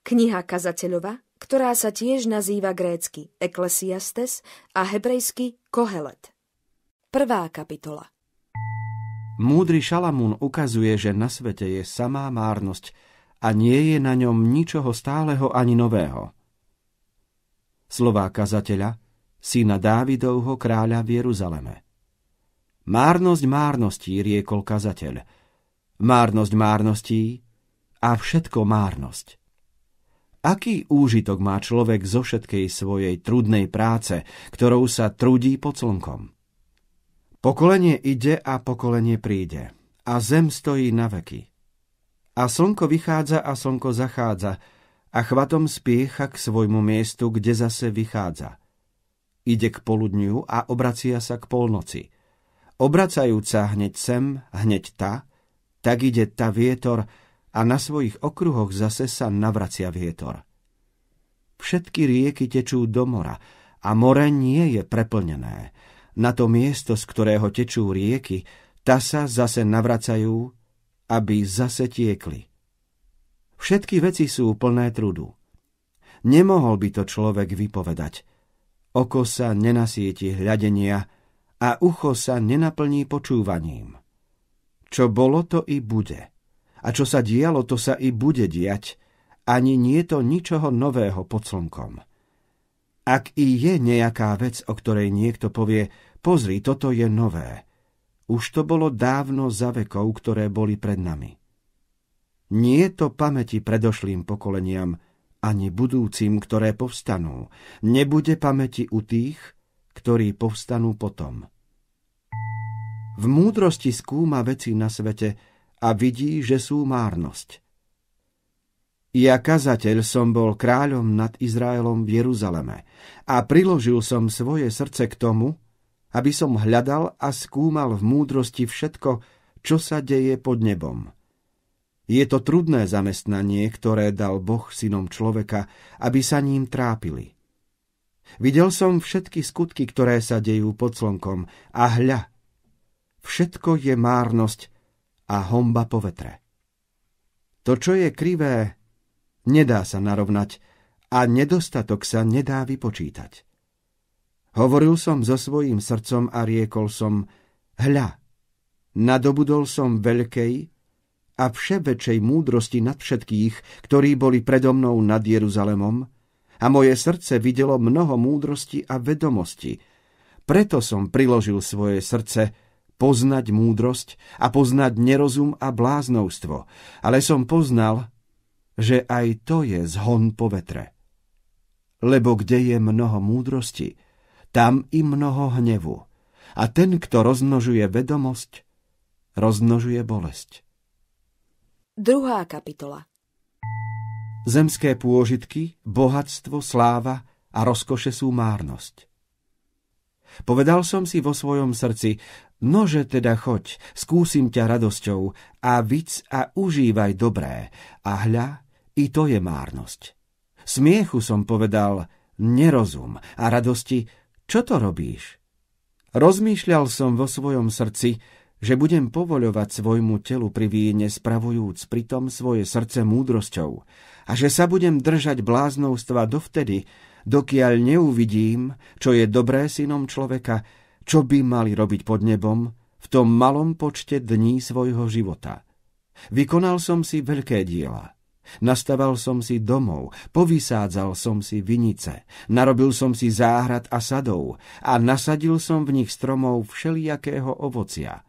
Kniha kazateľova, ktorá sa tiež nazýva grécky Eklesiastes a hebrejsky Kohelet. Prvá kapitola Múdry Šalamún ukazuje, že na svete je samá márnosť a nie je na ňom ničoho stáleho ani nového. Slová kazateľa, syna Dávidovho kráľa v Jeruzaleme. Márnosť márností riekol kazateľ. Márnosť márností a všetko márnosť. Aký úžitok má človek zo všetkej svojej trudnej práce, ktorou sa trudí pod slnkom? Pokolenie ide a pokolenie príde, a zem stojí na veky. A slnko vychádza a slnko zachádza, a chvatom spiecha k svojmu miestu, kde zase vychádza. Ide k poludniu a obracia sa k polnoci. Obracajúca hneď sem, hneď ta, tak ide ta vietor, a na svojich okruhoch zase sa navracia vietor. Všetky rieky tečú do mora a more nie je preplnené. Na to miesto, z ktorého tečú rieky, ta sa zase navracajú, aby zase tiekli. Všetky veci sú plné trudu. Nemohol by to človek vypovedať. Oko sa nenasieti hľadenia a ucho sa nenaplní počúvaním. Čo bolo, to i bude. A čo sa dialo, to sa i bude diať. Ani nie je to ničoho nového pod slnkom. Ak i je nejaká vec, o ktorej niekto povie, pozri, toto je nové. Už to bolo dávno za vekov, ktoré boli pred nami. Nie je to pamäti predošlým pokoleniam, ani budúcim, ktoré povstanú. Nebude pamäti u tých, ktorí povstanú potom. V múdrosti skúma veci na svete, a vidí, že sú márnosť. Ja kazateľ som bol kráľom nad Izraelom v Jeruzaleme a priložil som svoje srdce k tomu, aby som hľadal a skúmal v múdrosti všetko, čo sa deje pod nebom. Je to trudné zamestnanie, ktoré dal Boh synom človeka, aby sa ním trápili. Videl som všetky skutky, ktoré sa dejú pod slnkom, a hľa, všetko je márnosť a homba po vetre. To, čo je krivé, nedá sa narovnať a nedostatok sa nedá vypočítať. Hovoril som so svojím srdcom a riekol som, hľa, nadobudol som veľkej a vševečej múdrosti nad všetkých, ktorí boli predo mnou nad Jeruzalemom, a moje srdce videlo mnoho múdrosti a vedomosti, preto som priložil svoje srdce poznať múdrosť a poznať nerozum a bláznovstvo, ale som poznal, že aj to je zhon po vetre. Lebo kde je mnoho múdrosti, tam i mnoho hnevu. A ten, kto rozmnožuje vedomosť, rozmnožuje bolesť. Druhá kapitola Zemské pôžitky, bohatstvo, sláva a rozkoše sú márnosť. Povedal som si vo svojom srdci, Nože teda choď, skúsim ťa radosťou a vic a užívaj dobré. A hľa, i to je márnosť. Smiechu som povedal, nerozum a radosti, čo to robíš? Rozmýšľal som vo svojom srdci, že budem povoľovať svojmu telu pri víne, spravujúc pritom svoje srdce múdrosťou a že sa budem držať bláznovstva dovtedy, dokiaľ neuvidím, čo je dobré synom človeka čo by mali robiť pod nebom v tom malom počte dní svojho života. Vykonal som si veľké diela. Nastaval som si domov, povysádzal som si vinice, narobil som si záhrad a sadov a nasadil som v nich stromov všelijakého ovocia.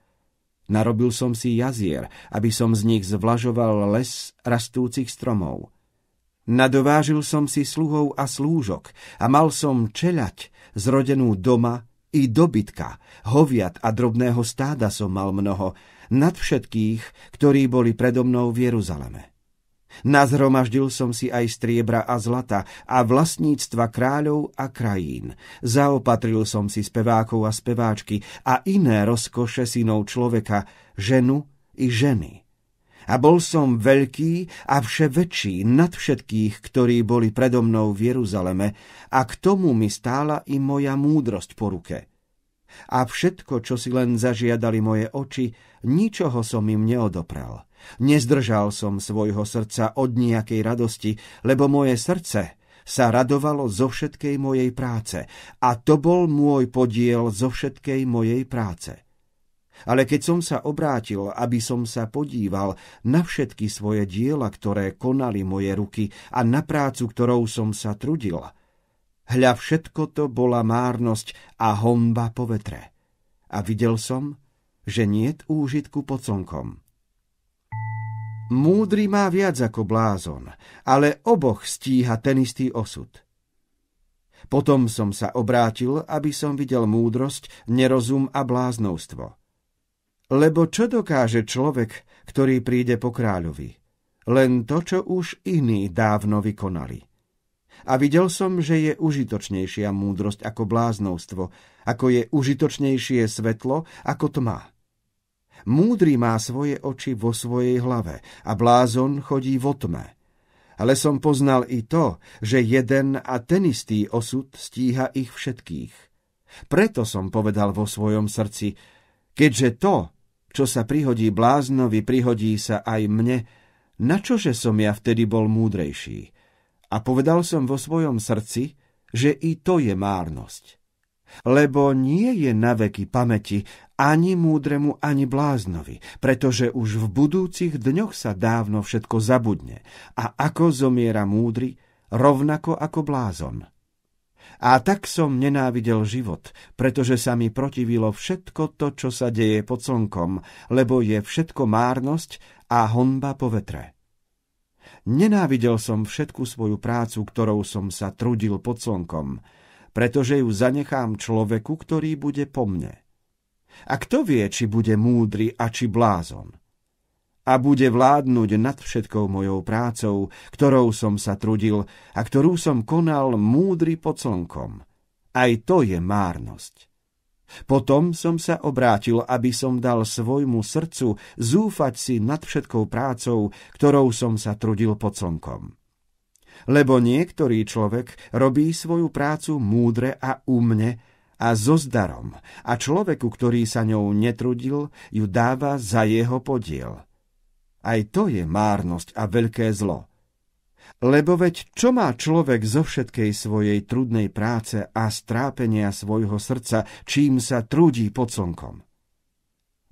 Narobil som si jazier, aby som z nich zvlažoval les rastúcich stromov. Nadovážil som si sluhov a slúžok a mal som čeľať zrodenú doma i dobytka, hoviat a drobného stáda som mal mnoho, nad všetkých, ktorí boli predo mnou v Jeruzaleme. Nazhromaždil som si aj striebra a zlata a vlastníctva kráľov a krajín. Zaopatril som si spevákov a speváčky a iné rozkoše synov človeka, ženu i ženy. A bol som veľký a väčší nad všetkých, ktorí boli predo mnou v Jeruzaleme, a k tomu mi stála i moja múdrosť po ruke. A všetko, čo si len zažiadali moje oči, ničoho som im neodopral. Nezdržal som svojho srdca od nejakej radosti, lebo moje srdce sa radovalo zo všetkej mojej práce a to bol môj podiel zo všetkej mojej práce. Ale keď som sa obrátil, aby som sa podíval na všetky svoje diela, ktoré konali moje ruky a na prácu, ktorou som sa trudil, hľa všetko to bola márnosť a honba po vetre. A videl som, že niet úžitku pod slnkom. Múdry má viac ako blázon, ale oboch stíha ten istý osud. Potom som sa obrátil, aby som videl múdrosť, nerozum a bláznovstvo. Lebo čo dokáže človek, ktorý príde po kráľovi? Len to, čo už iní dávno vykonali. A videl som, že je užitočnejšia múdrosť ako bláznovstvo, ako je užitočnejšie svetlo ako tma. Múdry má svoje oči vo svojej hlave a blázon chodí vo tme. Ale som poznal i to, že jeden a ten istý osud stíha ich všetkých. Preto som povedal vo svojom srdci, keďže to, čo sa prihodí bláznovi, prihodí sa aj mne. na čože som ja vtedy bol múdrejší? A povedal som vo svojom srdci, že i to je márnosť. Lebo nie je na veky pamäti ani múdremu, ani bláznovi, pretože už v budúcich dňoch sa dávno všetko zabudne a ako zomiera múdry, rovnako ako blázon. A tak som nenávidel život, pretože sa mi protivilo všetko to, čo sa deje pod slnkom, lebo je všetko márnosť a honba po vetre. Nenávidel som všetku svoju prácu, ktorou som sa trudil pod slnkom, pretože ju zanechám človeku, ktorý bude po mne. A kto vie, či bude múdry a či blázon? a bude vládnuť nad všetkou mojou prácou, ktorou som sa trudil a ktorú som konal múdry pod slnkom. Aj to je márnosť. Potom som sa obrátil, aby som dal svojmu srdcu zúfať si nad všetkou prácou, ktorou som sa trudil pod slnkom. Lebo niektorý človek robí svoju prácu múdre a umne, a so zdarom a človeku, ktorý sa ňou netrudil, ju dáva za jeho podiel. Aj to je márnosť a veľké zlo. Lebo veď čo má človek zo všetkej svojej trudnej práce a strápenia svojho srdca, čím sa trudí pod slnkom?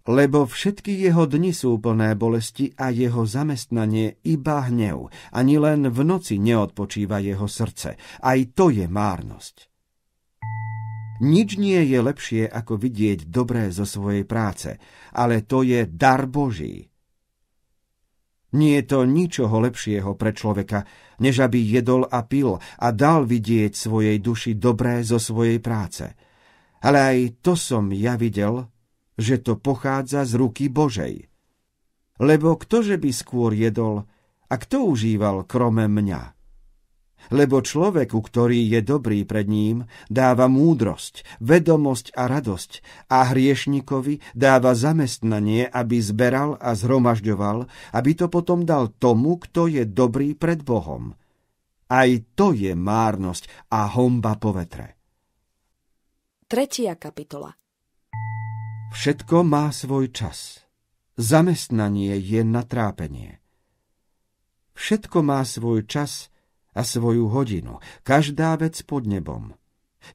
Lebo všetky jeho dni sú plné bolesti a jeho zamestnanie iba hnev, ani len v noci neodpočíva jeho srdce. Aj to je márnosť. Nič nie je lepšie, ako vidieť dobré zo svojej práce, ale to je dar Boží. Nie je to ničoho lepšieho pre človeka, než aby jedol a pil a dal vidieť svojej duši dobré zo svojej práce. Ale aj to som ja videl, že to pochádza z ruky Božej. Lebo ktože by skôr jedol a kto užíval krome mňa? Lebo človeku, ktorý je dobrý pred ním, dáva múdrosť, vedomosť a radosť a hriešnikovi dáva zamestnanie, aby zberal a zhromažďoval, aby to potom dal tomu, kto je dobrý pred Bohom. Aj to je márnosť a homba po vetre. Tretia kapitola Všetko má svoj čas. Zamestnanie je natrápenie. Všetko má svoj čas, a svoju hodinu, každá vec pod nebom.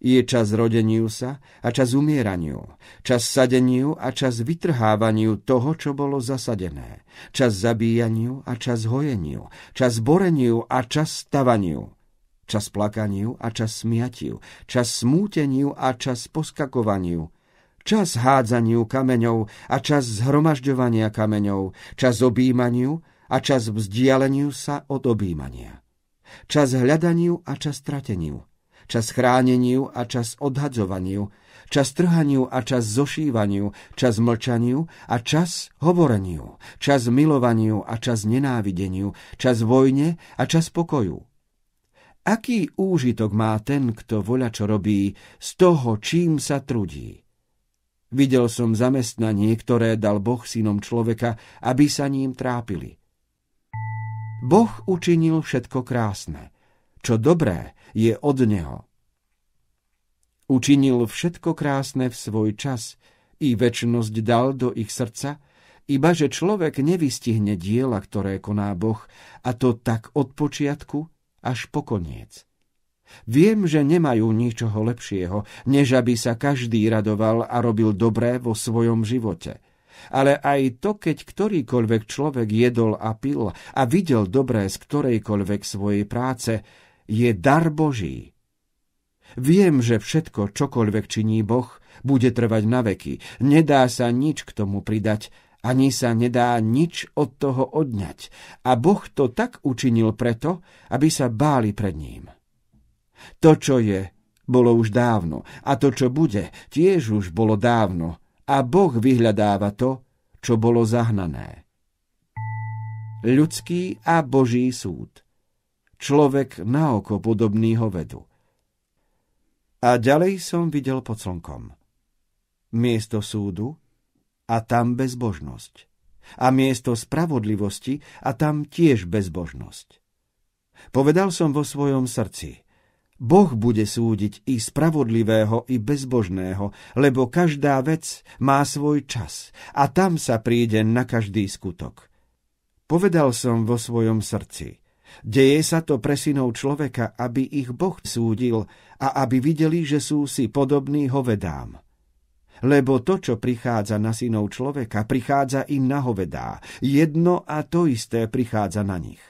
Je čas rodeniu sa a čas umieraniu, čas sadeniu a čas vytrhávaniu toho, čo bolo zasadené, čas zabíjaniu a čas hojeniu, čas boreniu a čas stavaniu, čas plakaniu a čas smiatiu, čas smúteniu a čas poskakovaniu, čas hádzaniu kameňov a čas zhromažďovania kameňov, čas objímaniu a čas vzdialeniu sa od objímania. Čas hľadaniu a čas trateniu. Čas chráneniu a čas odhadzovaniu. Čas trhaniu a čas zošívaniu. Čas mlčaniu a čas hovoreniu. Čas milovaniu a čas nenávideniu. Čas vojne a čas pokoju. Aký úžitok má ten, kto voľa čo robí, z toho, čím sa trudí? Videl som zamestnanie, ktoré dal Boh synom človeka, aby sa ním trápili – Boh učinil všetko krásne. Čo dobré je od Neho. Učinil všetko krásne v svoj čas i väčnosť dal do ich srdca, iba že človek nevystihne diela, ktoré koná Boh, a to tak od počiatku až po koniec. Viem, že nemajú ničoho lepšieho, než aby sa každý radoval a robil dobré vo svojom živote – ale aj to, keď ktorýkoľvek človek jedol a pil a videl dobré z ktorejkoľvek svojej práce, je dar Boží. Viem, že všetko, čokoľvek činí Boh, bude trvať na veky. Nedá sa nič k tomu pridať, ani sa nedá nič od toho odňať. A Boh to tak učinil preto, aby sa báli pred ním. To, čo je, bolo už dávno, a to, čo bude, tiež už bolo dávno, a Boh vyhľadáva to, čo bolo zahnané. Ľudský a Boží súd. Človek na oko podobný hovedu. A ďalej som videl pod slnkom. Miesto súdu a tam bezbožnosť. A miesto spravodlivosti a tam tiež bezbožnosť. Povedal som vo svojom srdci – Boh bude súdiť i spravodlivého, i bezbožného, lebo každá vec má svoj čas a tam sa príde na každý skutok. Povedal som vo svojom srdci – Deje sa to pre synov človeka, aby ich Boh súdil a aby videli, že sú si podobní hovedám. Lebo to, čo prichádza na synov človeka, prichádza i na hovedá. Jedno a to isté prichádza na nich.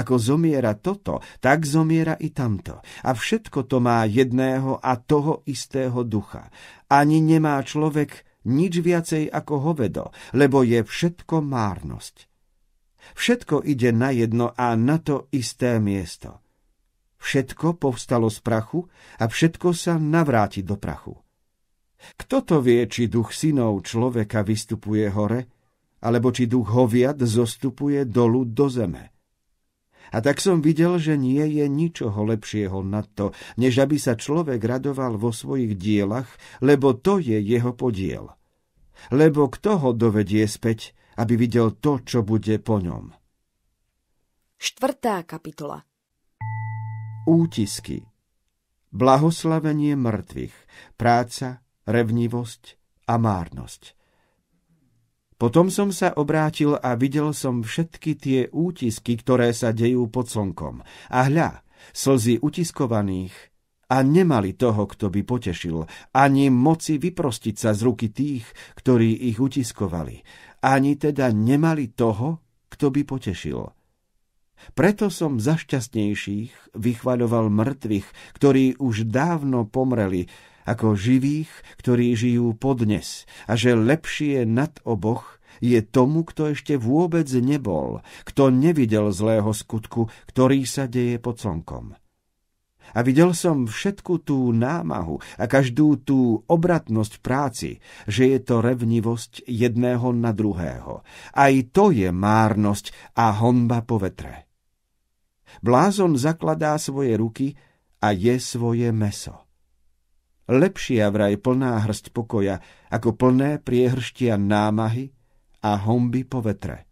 Ako zomiera toto, tak zomiera i tamto. A všetko to má jedného a toho istého ducha. Ani nemá človek nič viacej ako hovedo, lebo je všetko márnosť. Všetko ide na jedno a na to isté miesto. Všetko povstalo z prachu a všetko sa navráti do prachu. Kto to vie, či duch synov človeka vystupuje hore, alebo či duch hoviat zostupuje dolu do zeme? A tak som videl, že nie je ničoho lepšieho na to, než aby sa človek radoval vo svojich dielach, lebo to je jeho podiel. Lebo kto ho dovedie späť, aby videl to, čo bude po ňom. Štvrtá kapitola Útisky Blahoslavenie mŕtvych, práca, revnivosť a márnosť. Potom som sa obrátil a videl som všetky tie útisky, ktoré sa dejú pod slnkom. A hľa, slzy utiskovaných a nemali toho, kto by potešil, ani moci vyprostiť sa z ruky tých, ktorí ich utiskovali, ani teda nemali toho, kto by potešil. Preto som za šťastnejších vychvaľoval mŕtvych, ktorí už dávno pomreli, ako živých, ktorí žijú podnes a že lepšie nad oboch je tomu, kto ešte vôbec nebol, kto nevidel zlého skutku, ktorý sa deje pod slnkom. A videl som všetku tú námahu a každú tú obratnosť práci, že je to revnivosť jedného na druhého. Aj to je márnosť a honba po vetre. Blázon zakladá svoje ruky a je svoje meso lepšia vraj plná hrst pokoja, ako plné priehrštia námahy a homby po vetre.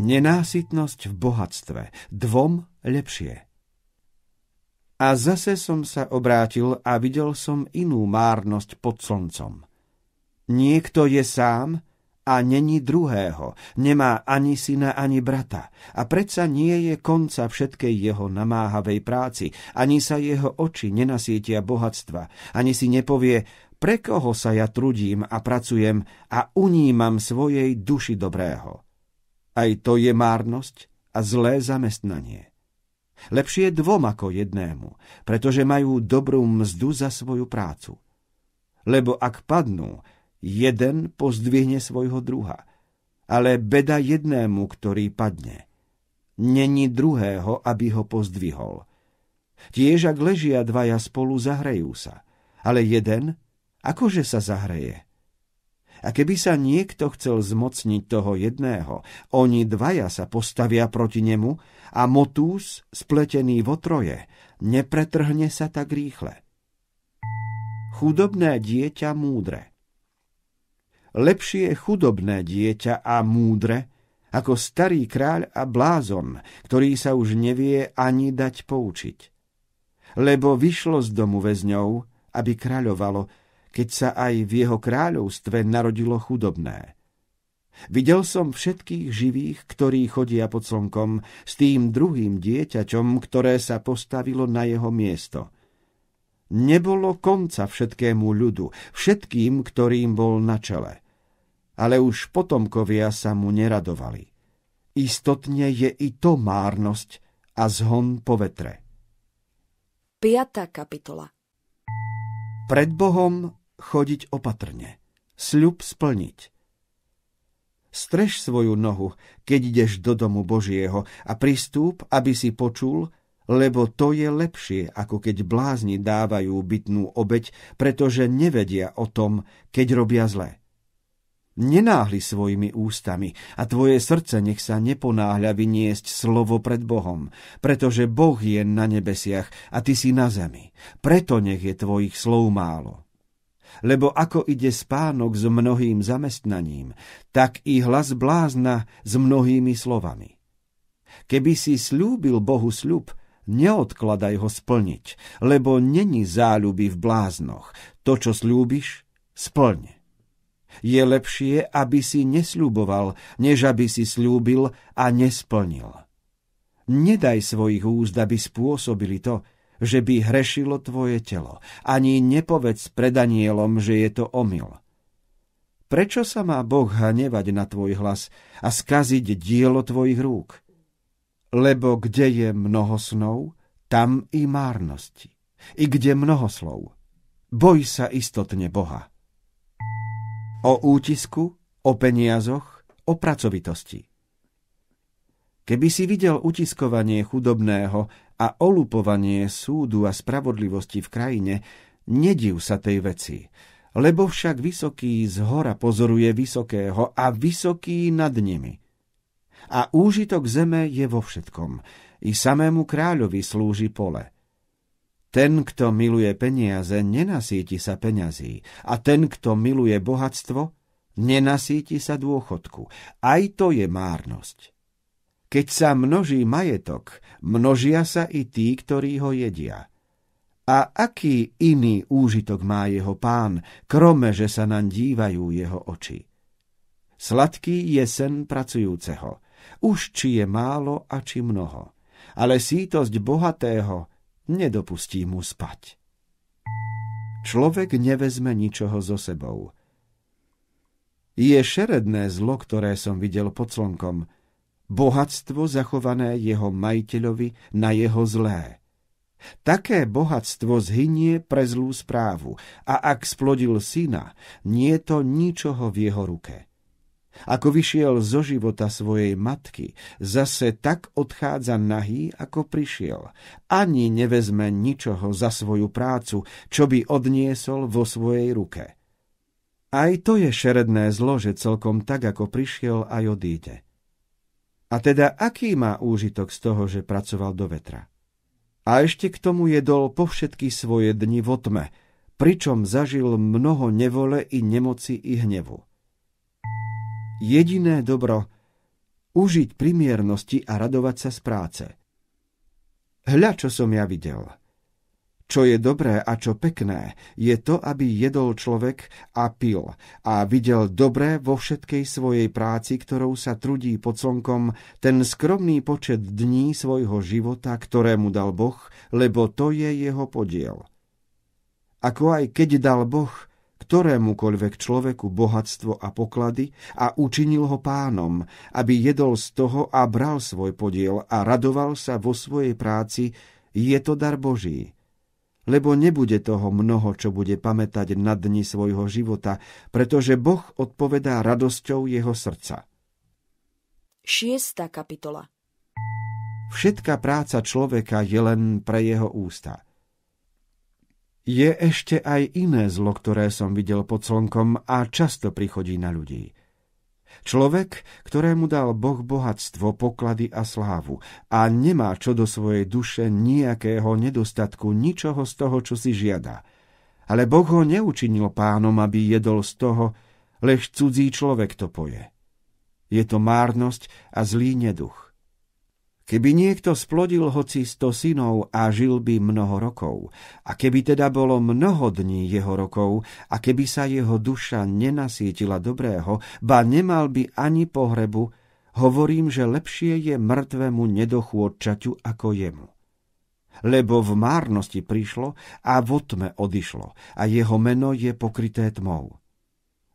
Nenásytnosť v bohatstve, dvom lepšie. A zase som sa obrátil a videl som inú márnosť pod slncom. Niekto je sám a není druhého, nemá ani syna, ani brata a predsa nie je konca všetkej jeho namáhavej práci, ani sa jeho oči nenasietia bohatstva, ani si nepovie, pre koho sa ja trudím a pracujem a unímam svojej duši dobrého. Aj to je márnosť a zlé zamestnanie. Lepšie dvom ako jednému, pretože majú dobrú mzdu za svoju prácu. Lebo ak padnú, jeden pozdvihne svojho druha, ale beda jednému, ktorý padne. Není druhého, aby ho pozdvihol. Tiež ak ležia dvaja spolu, zahrejú sa, ale jeden, akože sa zahreje? A keby sa niekto chcel zmocniť toho jedného, oni dvaja sa postavia proti nemu a motús, spletený vo troje, nepretrhne sa tak rýchle. Chudobné dieťa múdre. Lepšie chudobné dieťa a múdre, ako starý kráľ a blázon, ktorý sa už nevie ani dať poučiť. Lebo vyšlo z domu väzňov, aby kráľovalo, keď sa aj v jeho kráľovstve narodilo chudobné. Videl som všetkých živých, ktorí chodia pod slnkom, s tým druhým dieťaťom, ktoré sa postavilo na jeho miesto. Nebolo konca všetkému ľudu, všetkým, ktorým bol na čele – ale už potomkovia sa mu neradovali. Istotne je i to márnosť a zhon po vetre. 5. kapitola Pred Bohom chodiť opatrne, sľub splniť. Strež svoju nohu, keď ideš do domu Božieho a pristúp, aby si počul, lebo to je lepšie, ako keď blázni dávajú bytnú obeď, pretože nevedia o tom, keď robia zlé nenáhli svojimi ústami a tvoje srdce nech sa neponáhľa vyniesť slovo pred Bohom, pretože Boh je na nebesiach a ty si na zemi. Preto nech je tvojich slov málo. Lebo ako ide spánok s mnohým zamestnaním, tak i hlas blázna s mnohými slovami. Keby si slúbil Bohu sľub, neodkladaj ho splniť, lebo není záľuby v bláznoch. To, čo slúbiš, splne. Je lepšie, aby si nesľuboval, než aby si slúbil a nesplnil. Nedaj svojich úst, aby spôsobili to, že by hrešilo tvoje telo. Ani nepovedz pred Danielom, že je to omyl. Prečo sa má Boh hnevať na tvoj hlas a skaziť dielo tvojich rúk? Lebo kde je mnoho snov, tam i márnosti. I kde mnoho slov. Boj sa istotne Boha o útisku, o peniazoch, o pracovitosti. Keby si videl utiskovanie chudobného a olupovanie súdu a spravodlivosti v krajine, nediv sa tej veci, lebo však vysoký z hora pozoruje vysokého a vysoký nad nimi. A úžitok zeme je vo všetkom, i samému kráľovi slúži pole – ten, kto miluje peniaze, nenasíti sa peňazí a ten, kto miluje bohatstvo, nenasíti sa dôchodku. Aj to je márnosť. Keď sa množí majetok, množia sa i tí, ktorí ho jedia. A aký iný úžitok má jeho pán, krome, že sa naň dívajú jeho oči? Sladký je sen pracujúceho, už či je málo a či mnoho. Ale sítosť bohatého nedopustí mu spať. Človek nevezme ničoho so sebou. Je šeredné zlo, ktoré som videl pod slnkom, bohatstvo zachované jeho majiteľovi na jeho zlé. Také bohatstvo zhynie pre zlú správu a ak splodil syna, nie to ničoho v jeho ruke. Ako vyšiel zo života svojej matky, zase tak odchádza nahý, ako prišiel. Ani nevezme ničoho za svoju prácu, čo by odniesol vo svojej ruke. Aj to je šeredné zlo, že celkom tak, ako prišiel, aj odíde. A teda aký má úžitok z toho, že pracoval do vetra? A ešte k tomu jedol po všetky svoje dni v otme, pričom zažil mnoho nevole i nemoci i hnevu jediné dobro, užiť primiernosti a radovať sa z práce. Hľa, čo som ja videl. Čo je dobré a čo pekné, je to, aby jedol človek a pil a videl dobré vo všetkej svojej práci, ktorou sa trudí pod slnkom ten skromný počet dní svojho života, ktorému dal Boh, lebo to je jeho podiel. Ako aj keď dal Boh ktorémukoľvek človeku bohatstvo a poklady a učinil ho pánom, aby jedol z toho a bral svoj podiel a radoval sa vo svojej práci, je to dar Boží. Lebo nebude toho mnoho, čo bude pamätať na dni svojho života, pretože Boh odpovedá radosťou jeho srdca. 6. kapitola Všetká práca človeka je len pre jeho ústa – je ešte aj iné zlo, ktoré som videl pod slnkom a často prichodí na ľudí. Človek, ktorému dal Boh bohatstvo, poklady a slávu a nemá čo do svojej duše nejakého nedostatku, ničoho z toho, čo si žiada. Ale Boh ho neučinil pánom, aby jedol z toho, lež cudzí človek to poje. Je to márnosť a zlý neduch. Keby niekto splodil hoci sto synov a žil by mnoho rokov, a keby teda bolo mnoho dní jeho rokov, a keby sa jeho duša nenasítila dobrého, ba nemal by ani pohrebu, hovorím, že lepšie je mŕtvemu nedochôdčaťu ako jemu. Lebo v márnosti prišlo a vo tme odišlo, a jeho meno je pokryté tmou.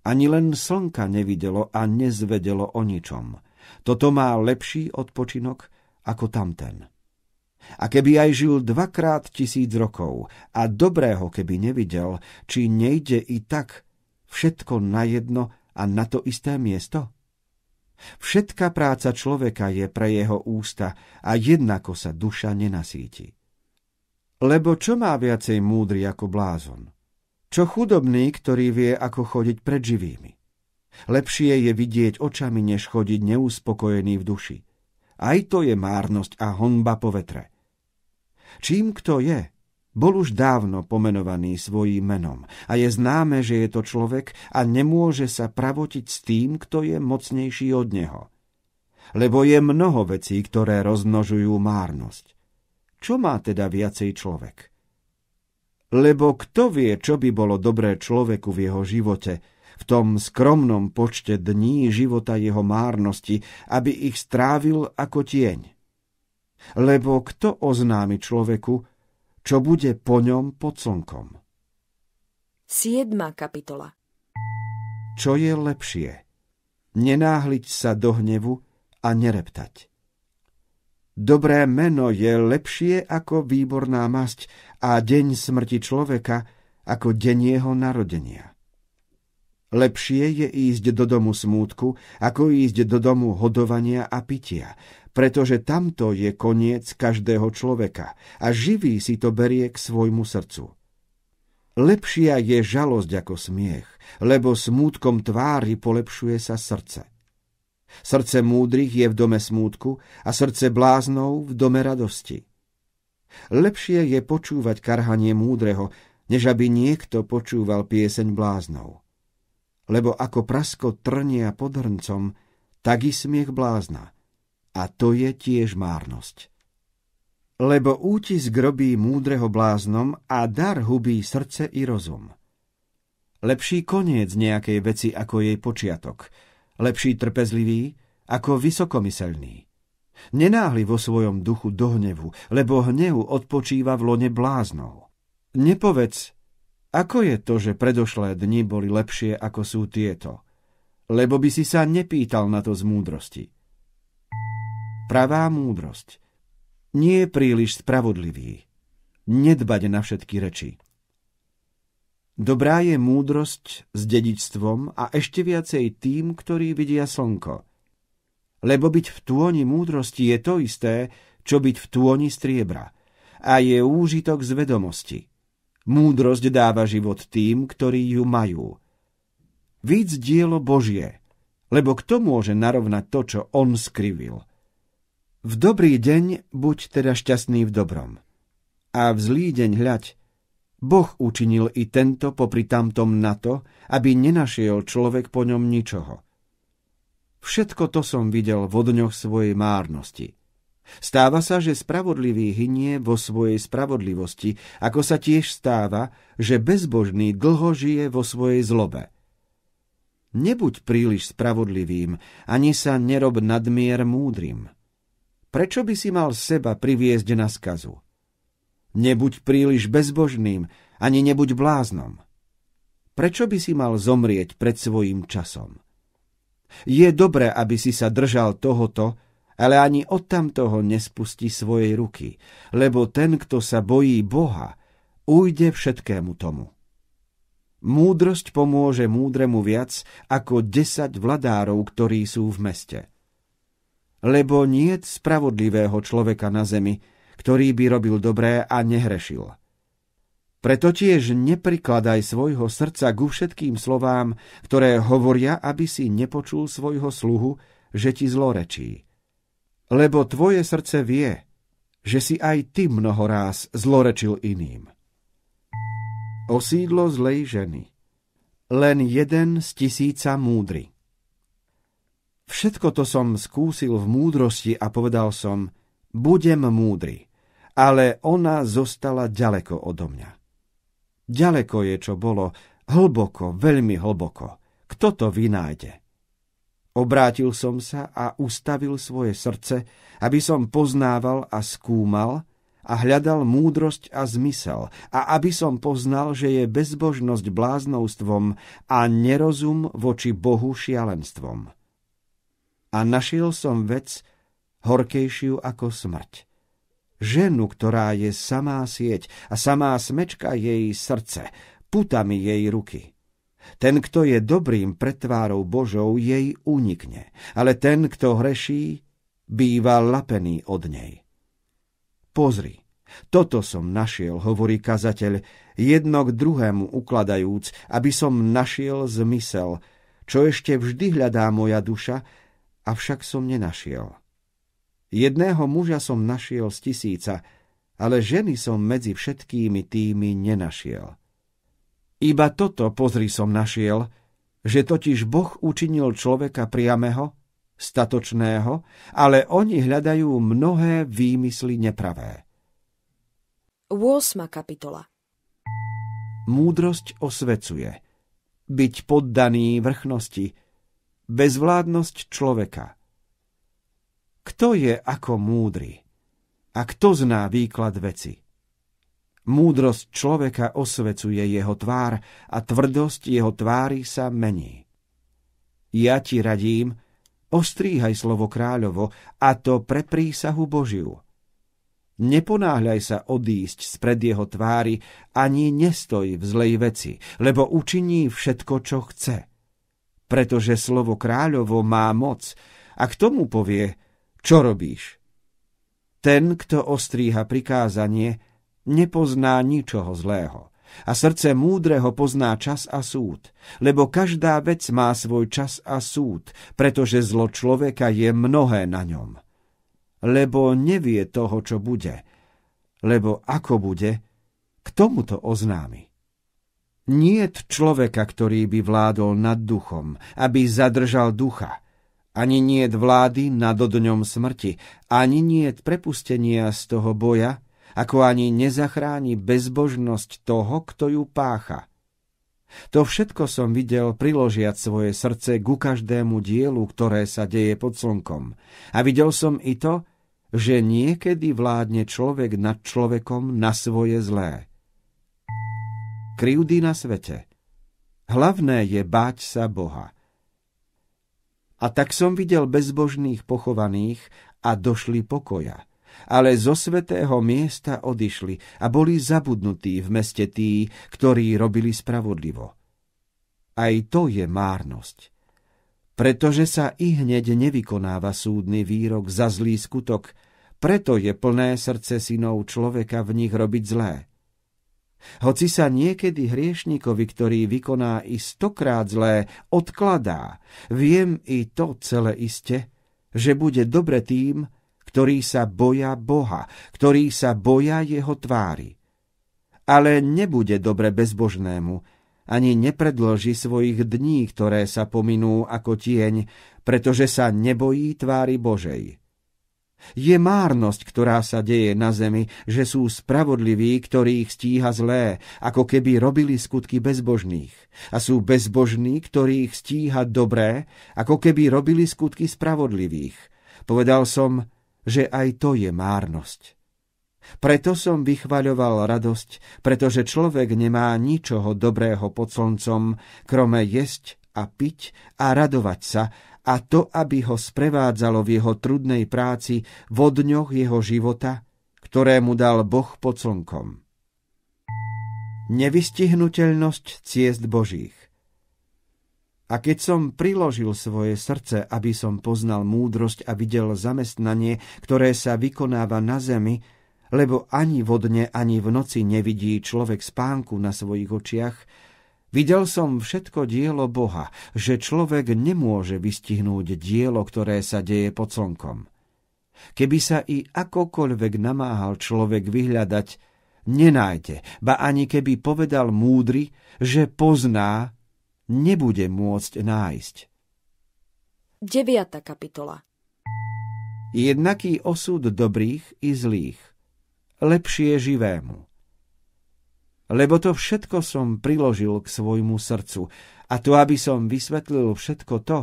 Ani len slnka nevidelo a nezvedelo o ničom. Toto má lepší odpočinok ako tamten. A keby aj žil dvakrát tisíc rokov a dobrého keby nevidel, či nejde i tak všetko na jedno a na to isté miesto? Všetká práca človeka je pre jeho ústa a jednako sa duša nenasíti. Lebo čo má viacej múdry ako blázon? Čo chudobný, ktorý vie, ako chodiť pred živými? Lepšie je vidieť očami, než chodiť neuspokojený v duši. Aj to je márnosť a honba po vetre. Čím kto je, bol už dávno pomenovaný svojím menom a je známe, že je to človek a nemôže sa pravotiť s tým, kto je mocnejší od neho. Lebo je mnoho vecí, ktoré rozmnožujú márnosť. Čo má teda viacej človek? Lebo kto vie, čo by bolo dobré človeku v jeho živote – v tom skromnom počte dní života jeho márnosti, aby ich strávil ako tieň. Lebo kto oznámi človeku, čo bude po ňom pod slnkom? 7. kapitola Čo je lepšie? Nenáhliť sa do hnevu a nereptať. Dobré meno je lepšie ako výborná masť a deň smrti človeka ako deň jeho narodenia. Lepšie je ísť do domu smútku, ako ísť do domu hodovania a pitia, pretože tamto je koniec každého človeka a živý si to berie k svojmu srdcu. Lepšia je žalosť ako smiech, lebo smútkom tvári polepšuje sa srdce. Srdce múdrych je v dome smútku a srdce bláznov v dome radosti. Lepšie je počúvať karhanie múdreho, než aby niekto počúval pieseň bláznov lebo ako prasko trnia pod hrncom, tak i smiech blázna. A to je tiež márnosť. Lebo útisk robí múdreho bláznom a dar hubí srdce i rozum. Lepší koniec nejakej veci ako jej počiatok, lepší trpezlivý ako vysokomyselný. Nenáhli vo svojom duchu do hnevu, lebo hnevu odpočíva v lone bláznov. Nepovedz, ako je to, že predošlé dni boli lepšie ako sú tieto? Lebo by si sa nepýtal na to z múdrosti. Pravá múdrosť. Nie je príliš spravodlivý. Nedbať na všetky reči. Dobrá je múdrosť s dedičstvom a ešte viacej tým, ktorí vidia slnko. Lebo byť v tôni múdrosti je to isté, čo byť v tôni striebra. A je úžitok z vedomosti Múdrosť dáva život tým, ktorí ju majú. Víc dielo Božie, lebo kto môže narovnať to, čo on skrivil? V dobrý deň buď teda šťastný v dobrom. A v zlý deň hľaď, Boh učinil i tento popri tamtom na to, aby nenašiel človek po ňom ničoho. Všetko to som videl vo dňoch svojej márnosti. Stáva sa, že spravodlivý hynie vo svojej spravodlivosti, ako sa tiež stáva, že bezbožný dlho žije vo svojej zlobe. Nebuď príliš spravodlivým, ani sa nerob nadmier múdrym. Prečo by si mal seba priviesť na skazu? Nebuď príliš bezbožným, ani nebuď bláznom. Prečo by si mal zomrieť pred svojim časom? Je dobré, aby si sa držal tohoto, ale ani tamtoho nespustí svojej ruky, lebo ten, kto sa bojí Boha, ujde všetkému tomu. Múdrosť pomôže múdremu viac ako desať vladárov, ktorí sú v meste. Lebo niet spravodlivého človeka na zemi, ktorý by robil dobré a nehrešil. Preto tiež neprikladaj svojho srdca ku všetkým slovám, ktoré hovoria, aby si nepočul svojho sluhu, že ti zlorečí lebo tvoje srdce vie, že si aj ty mnohoráz zlorečil iným. Osídlo zlej ženy. Len jeden z tisíca múdry. Všetko to som skúsil v múdrosti a povedal som, budem múdry, ale ona zostala ďaleko odo mňa. Ďaleko je, čo bolo, hlboko, veľmi hlboko. Kto to vynájde? Obrátil som sa a ustavil svoje srdce, aby som poznával a skúmal a hľadal múdrosť a zmysel a aby som poznal, že je bezbožnosť bláznovstvom a nerozum voči Bohu šialenstvom. A našiel som vec horkejšiu ako smrť. Ženu, ktorá je samá sieť a samá smečka jej srdce, putami jej ruky. Ten, kto je dobrým pretvárou Božou, jej unikne, ale ten, kto hreší, býva lapený od nej. Pozri, toto som našiel, hovorí kazateľ, jedno k druhému ukladajúc, aby som našiel zmysel, čo ešte vždy hľadá moja duša, avšak som nenašiel. Jedného muža som našiel z tisíca, ale ženy som medzi všetkými tými nenašiel. Iba toto, pozri, som našiel, že totiž Boh učinil človeka priameho, statočného, ale oni hľadajú mnohé výmysly nepravé. 8. kapitola Múdrosť osvecuje. Byť poddaný vrchnosti. Bezvládnosť človeka. Kto je ako múdry? A kto zná výklad veci? Múdrosť človeka osvecuje jeho tvár a tvrdosť jeho tvári sa mení. Ja ti radím, ostríhaj slovo kráľovo, a to pre prísahu Božiu. Neponáhľaj sa odísť spred jeho tvári, ani nestoj v zlej veci, lebo učiní všetko, čo chce. Pretože slovo kráľovo má moc, a k tomu povie, čo robíš? Ten, kto ostríha prikázanie, nepozná ničoho zlého a srdce múdreho pozná čas a súd, lebo každá vec má svoj čas a súd, pretože zlo človeka je mnohé na ňom. Lebo nevie toho, čo bude, lebo ako bude, k tomu to oznámi. Niet človeka, ktorý by vládol nad duchom, aby zadržal ducha, ani niet vlády nad odňom smrti, ani niet prepustenia z toho boja, ako ani nezachráni bezbožnosť toho, kto ju pácha. To všetko som videl priložiať svoje srdce ku každému dielu, ktoré sa deje pod slnkom. A videl som i to, že niekedy vládne človek nad človekom na svoje zlé. Kryjúdy na svete. Hlavné je báť sa Boha. A tak som videl bezbožných pochovaných a došli pokoja – ale zo svetého miesta odišli a boli zabudnutí v meste tí, ktorí robili spravodlivo. Aj to je márnosť. Pretože sa i hneď nevykonáva súdny výrok za zlý skutok, preto je plné srdce synov človeka v nich robiť zlé. Hoci sa niekedy hriešníkovi, ktorý vykoná i stokrát zlé, odkladá, viem i to celé iste, že bude dobre tým, ktorí sa boja Boha, ktorí sa boja jeho tvári. Ale nebude dobre bezbožnému, ani nepredlží svojich dní, ktoré sa pominú ako tieň, pretože sa nebojí tvári Božej. Je márnosť, ktorá sa deje na zemi, že sú spravodliví, ktorých stíha zlé, ako keby robili skutky bezbožných, a sú bezbožní, ktorých stíha dobré, ako keby robili skutky spravodlivých. Povedal som, že aj to je márnosť. Preto som vychvaľoval radosť, pretože človek nemá ničoho dobrého pod slncom, krome jesť a piť a radovať sa, a to, aby ho sprevádzalo v jeho trudnej práci vo dňoch jeho života, ktorému dal Boh pod slnkom. Nevystihnutelnosť ciest Božích a keď som priložil svoje srdce, aby som poznal múdrosť a videl zamestnanie, ktoré sa vykonáva na zemi, lebo ani vo dne, ani v noci nevidí človek spánku na svojich očiach, videl som všetko dielo Boha, že človek nemôže vystihnúť dielo, ktoré sa deje pod slnkom. Keby sa i akokoľvek namáhal človek vyhľadať, nenájde, ba ani keby povedal múdry, že pozná, nebude môcť nájsť. 9. kapitola Jednaký osud dobrých i zlých, lepšie živému. Lebo to všetko som priložil k svojmu srdcu, a to, aby som vysvetlil všetko to,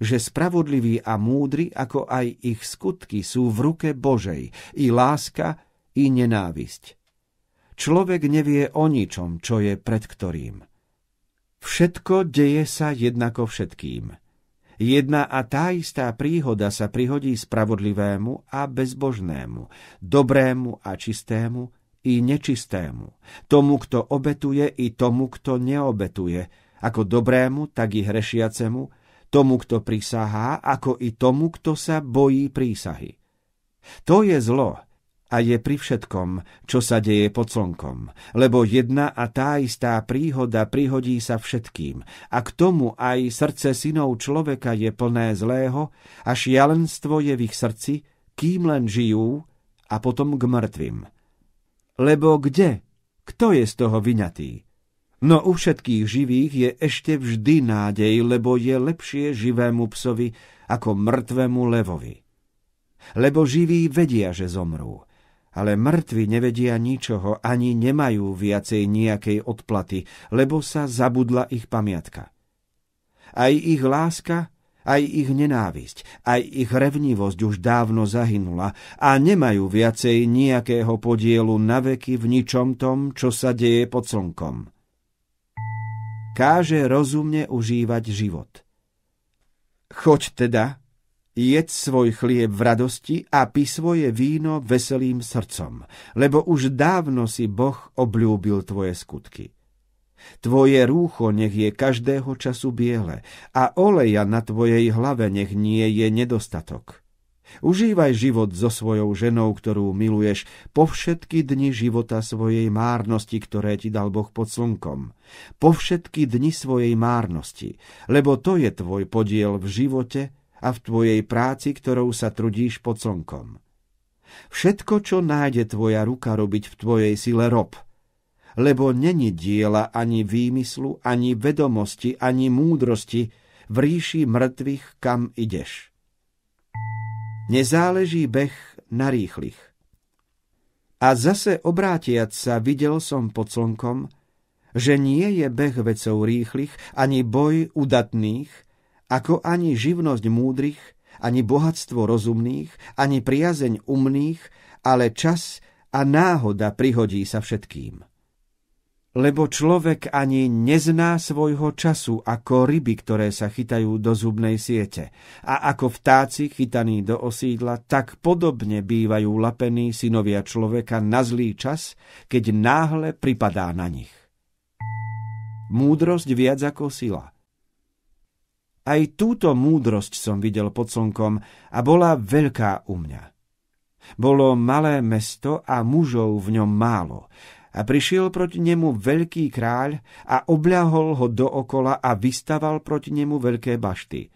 že spravodliví a múdri, ako aj ich skutky, sú v ruke Božej, i láska, i nenávisť. Človek nevie o ničom, čo je pred ktorým. Všetko deje sa jednako všetkým. Jedna a tá istá príhoda sa prihodí spravodlivému a bezbožnému, dobrému a čistému i nečistému, tomu, kto obetuje i tomu, kto neobetuje, ako dobrému, tak i hrešiacemu, tomu, kto prisahá, ako i tomu, kto sa bojí prísahy. To je zlo, a je pri všetkom, čo sa deje pod slnkom, lebo jedna a tá istá príhoda prihodí sa všetkým a k tomu aj srdce synov človeka je plné zlého a šialenstvo je v ich srdci, kým len žijú a potom k mŕtvým. Lebo kde? Kto je z toho vyňatý? No u všetkých živých je ešte vždy nádej, lebo je lepšie živému psovi ako mŕtvemu levovi. Lebo živí vedia, že zomrú, ale mŕtvi nevedia ničoho, ani nemajú viacej nejakej odplaty, lebo sa zabudla ich pamiatka. Aj ich láska, aj ich nenávisť, aj ich revnivosť už dávno zahynula a nemajú viacej nejakého podielu na veky v ničom tom, čo sa deje pod slnkom. Káže rozumne užívať život. Choď teda, Jed svoj chlieb v radosti a pi svoje víno veselým srdcom, lebo už dávno si Boh obľúbil tvoje skutky. Tvoje rúcho nech je každého času biele a oleja na tvojej hlave nech nie je nedostatok. Užívaj život so svojou ženou, ktorú miluješ, po všetky dni života svojej márnosti, ktoré ti dal Boh pod slnkom. Po všetky dni svojej márnosti, lebo to je tvoj podiel v živote a v tvojej práci, ktorou sa trudíš pod slnkom. Všetko, čo nájde tvoja ruka robiť v tvojej sile, rob, lebo není diela ani výmyslu, ani vedomosti, ani múdrosti v ríši mŕtvych, kam ideš. Nezáleží beh na rýchlych. A zase obrátiac sa videl som pod slnkom, že nie je beh vecov rýchlych, ani boj udatných, ako ani živnosť múdrych, ani bohatstvo rozumných, ani priazeň umných, ale čas a náhoda prihodí sa všetkým. Lebo človek ani nezná svojho času ako ryby, ktoré sa chytajú do zubnej siete. A ako vtáci chytaní do osídla, tak podobne bývajú lapení synovia človeka na zlý čas, keď náhle pripadá na nich. Múdrosť viac ako sila. Aj túto múdrosť som videl pod slnkom a bola veľká u mňa. Bolo malé mesto a mužov v ňom málo, a prišiel proti nemu veľký kráľ a obľahol ho dookola a vystaval proti nemu veľké bašty.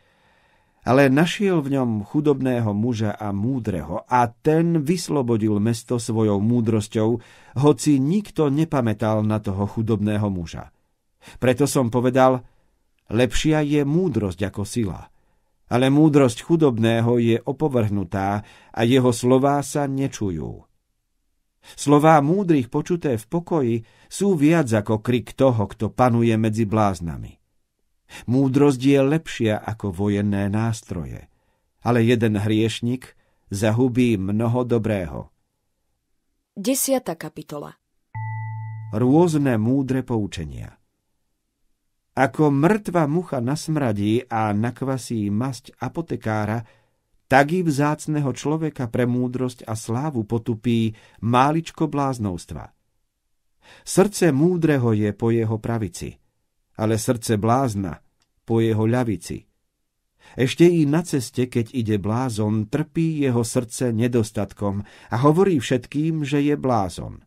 Ale našiel v ňom chudobného muža a múdreho a ten vyslobodil mesto svojou múdrosťou, hoci nikto nepamätal na toho chudobného muža. Preto som povedal – Lepšia je múdrosť ako sila, ale múdrosť chudobného je opovrhnutá a jeho slová sa nečujú. Slová múdrych počuté v pokoji sú viac ako krik toho, kto panuje medzi bláznami. Múdrosť je lepšia ako vojenné nástroje, ale jeden hriešnik zahubí mnoho dobrého. 10. kapitola Rôzne múdre poučenia – ako mŕtva mucha nasmradí a nakvasí masť apotekára, tak i vzácného človeka pre múdrosť a slávu potupí máličko bláznovstva. Srdce múdreho je po jeho pravici, ale srdce blázna po jeho ľavici. Ešte i na ceste, keď ide blázon, trpí jeho srdce nedostatkom a hovorí všetkým, že je blázon.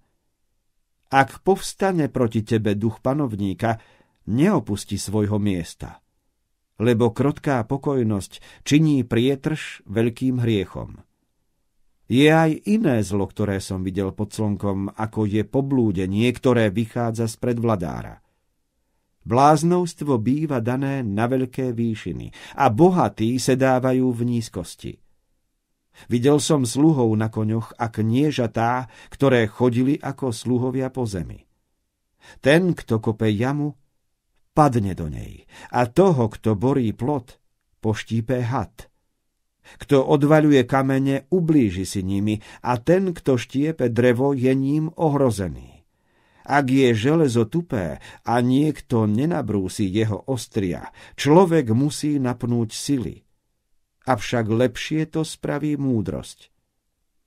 Ak povstane proti tebe duch panovníka, neopustí svojho miesta, lebo krotká pokojnosť činí prietrž veľkým hriechom. Je aj iné zlo, ktoré som videl pod slnkom, ako je poblúdenie, ktoré vychádza spred vladára. Bláznovstvo býva dané na veľké výšiny a bohatí sedávajú v nízkosti. Videl som sluhov na koňoch a kniežatá, ktoré chodili ako sluhovia po zemi. Ten, kto kope jamu, padne do nej a toho, kto borí plot, poštípe had. Kto odvaľuje kamene, ublíži si nimi a ten, kto štiepe drevo, je ním ohrozený. Ak je železo tupé a niekto nenabrúsi jeho ostria, človek musí napnúť sily. Avšak lepšie to spraví múdrosť.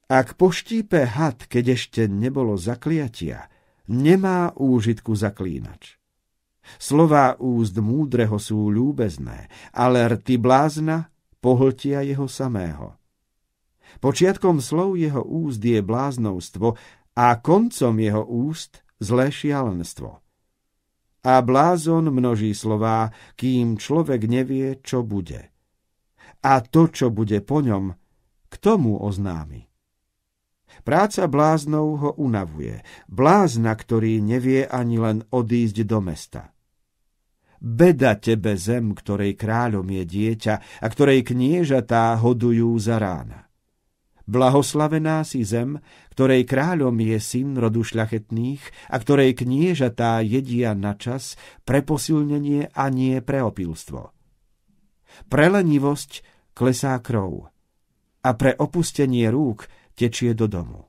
Ak poštípe had, keď ešte nebolo zakliatia, nemá úžitku zaklínač. Slová úst múdreho sú ľúbezné, ale rty blázna pohltia jeho samého. Počiatkom slov jeho úst je bláznovstvo a koncom jeho úst zlé šialenstvo. A blázon množí slová, kým človek nevie, čo bude. A to, čo bude po ňom, k tomu oznámi. Práca bláznou ho unavuje, blázna, ktorý nevie ani len odísť do mesta. Beda tebe zem, ktorej kráľom je dieťa a ktorej kniežatá hodujú za rána. Blahoslavená si zem, ktorej kráľom je syn rodu šľachetných a ktorej kniežatá jedia na čas pre posilnenie a nie pre opilstvo. Prelenivosť klesá krov a pre opustenie rúk tečie do domu.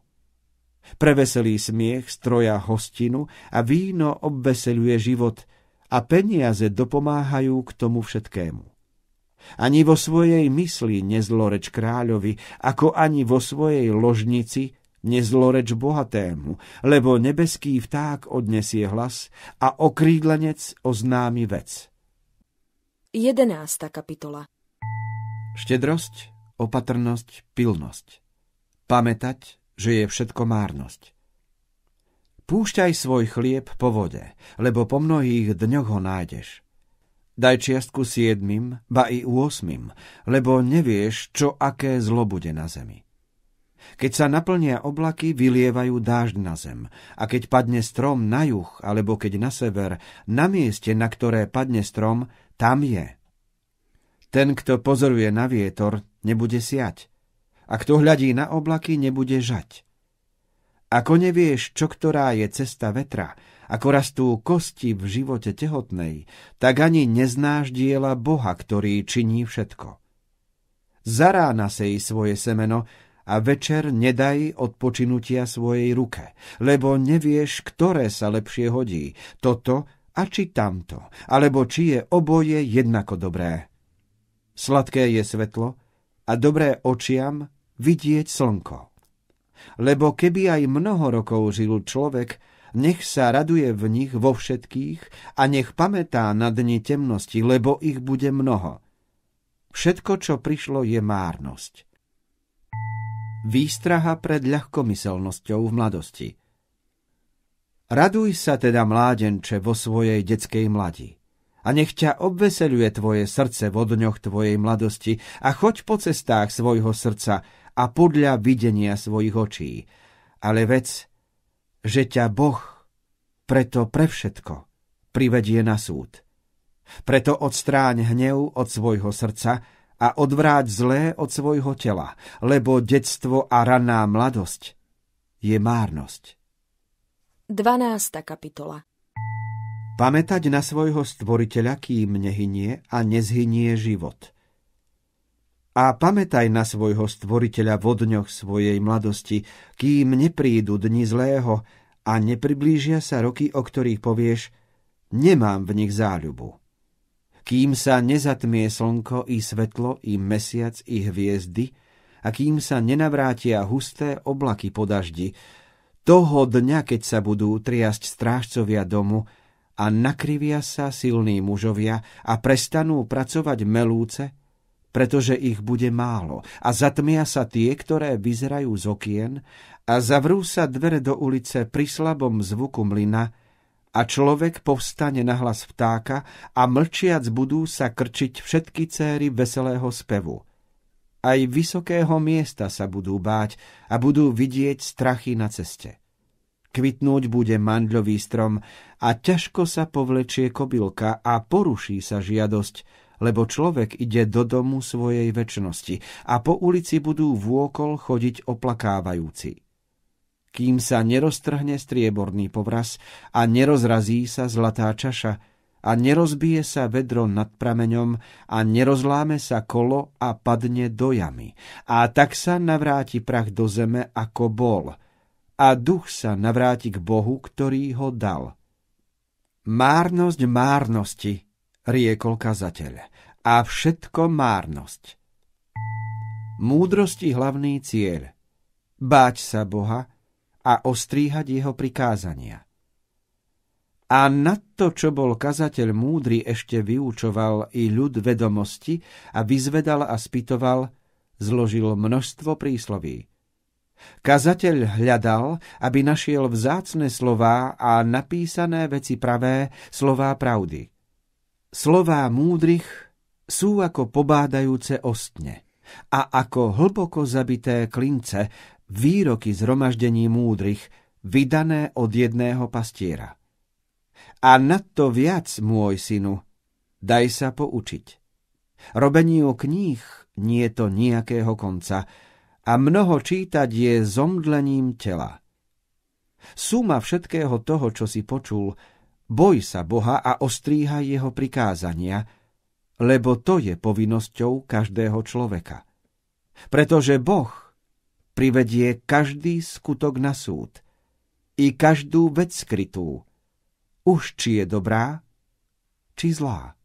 Preveselý smiech stroja hostinu a víno obveseluje život a peniaze dopomáhajú k tomu všetkému. Ani vo svojej mysli nezloreč kráľovi, ako ani vo svojej ložnici nezloreč bohatému, lebo nebeský vták odnesie hlas a okrídlenec oznámi vec. 11. kapitola Štedrosť, opatrnosť, pilnosť pamätať, že je všetko márnosť. Púšťaj svoj chlieb po vode, lebo po mnohých dňoch ho nájdeš. Daj čiastku siedmým, ba i osmim, lebo nevieš, čo aké zlo bude na zemi. Keď sa naplnia oblaky, vylievajú dážď na zem. A keď padne strom na juh, alebo keď na sever, na mieste, na ktoré padne strom, tam je. Ten, kto pozoruje na vietor, nebude siať. A kto hľadí na oblaky, nebude žať. Ako nevieš, čo ktorá je cesta vetra, ako rastú kosti v živote tehotnej, tak ani neznáš diela Boha, ktorý činí všetko. Zarána sej svoje semeno a večer nedaj odpočinutia svojej ruke, lebo nevieš, ktoré sa lepšie hodí, toto a či tamto, alebo či je oboje jednako dobré. Sladké je svetlo a dobré očiam vidieť slnko. Lebo keby aj mnoho rokov žil človek, nech sa raduje v nich vo všetkých a nech pamätá na dni temnosti, lebo ich bude mnoho. Všetko, čo prišlo, je márnosť. Výstraha pred ľahkomyselnosťou v mladosti. Raduj sa teda, mládenče, vo svojej detskej mladi a nech ťa obveseluje tvoje srdce vo dňoch tvojej mladosti a choď po cestách svojho srdca a podľa videnia svojich očí. Ale vec, že ťa Boh preto pre všetko privedie na súd. Preto odstráň hnev od svojho srdca a odvráť zlé od svojho tela, lebo detstvo a raná mladosť je márnosť. 12. kapitola Pamätať na svojho stvoriteľa, kým nehynie a nezhynie život. A pamätaj na svojho stvoriteľa vo dňoch svojej mladosti, kým neprídu dni zlého a nepriblížia sa roky, o ktorých povieš, nemám v nich záľubu. Kým sa nezatmie slnko i svetlo, i mesiac, i hviezdy, a kým sa nenavrátia husté oblaky po daždi, toho dňa, keď sa budú triasť strážcovia domu, a nakrivia sa silní mužovia a prestanú pracovať melúce, pretože ich bude málo a zatmia sa tie, ktoré vyzerajú z okien a zavrú sa dvere do ulice pri slabom zvuku mlyna a človek povstane na hlas vtáka a mlčiac budú sa krčiť všetky céry veselého spevu. Aj vysokého miesta sa budú báť a budú vidieť strachy na ceste. Kvitnúť bude mandľový strom a ťažko sa povlečie kobylka a poruší sa žiadosť, lebo človek ide do domu svojej väčšnosti a po ulici budú vôkol chodiť oplakávajúci. Kým sa neroztrhne strieborný povraz a nerozrazí sa zlatá čaša a nerozbije sa vedro nad prameňom a nerozláme sa kolo a padne do jamy. A tak sa navráti prach do zeme, ako bol – a duch sa navráti k Bohu, ktorý ho dal. Márnosť márnosti, riekol kazateľ, a všetko márnosť. Múdrosti hlavný cieľ. Báť sa Boha a ostríhať jeho prikázania. A na to, čo bol kazateľ múdry, ešte vyučoval i ľud vedomosti a vyzvedal a spytoval, zložil množstvo prísloví. Kazateľ hľadal, aby našiel vzácne slová a napísané veci pravé, slová pravdy. Slová múdrych sú ako pobádajúce ostne a ako hlboko zabité klince výroky zhromaždení múdrych, vydané od jedného pastiera. A nad to viac, môj synu, daj sa poučiť. Robeniu kníh nie je to nejakého konca, a mnoho čítať je zomdlením tela. Súma všetkého toho, čo si počul, boj sa Boha a ostríhaj jeho prikázania, lebo to je povinnosťou každého človeka. Pretože Boh privedie každý skutok na súd i každú vec skrytú, už či je dobrá, či zlá.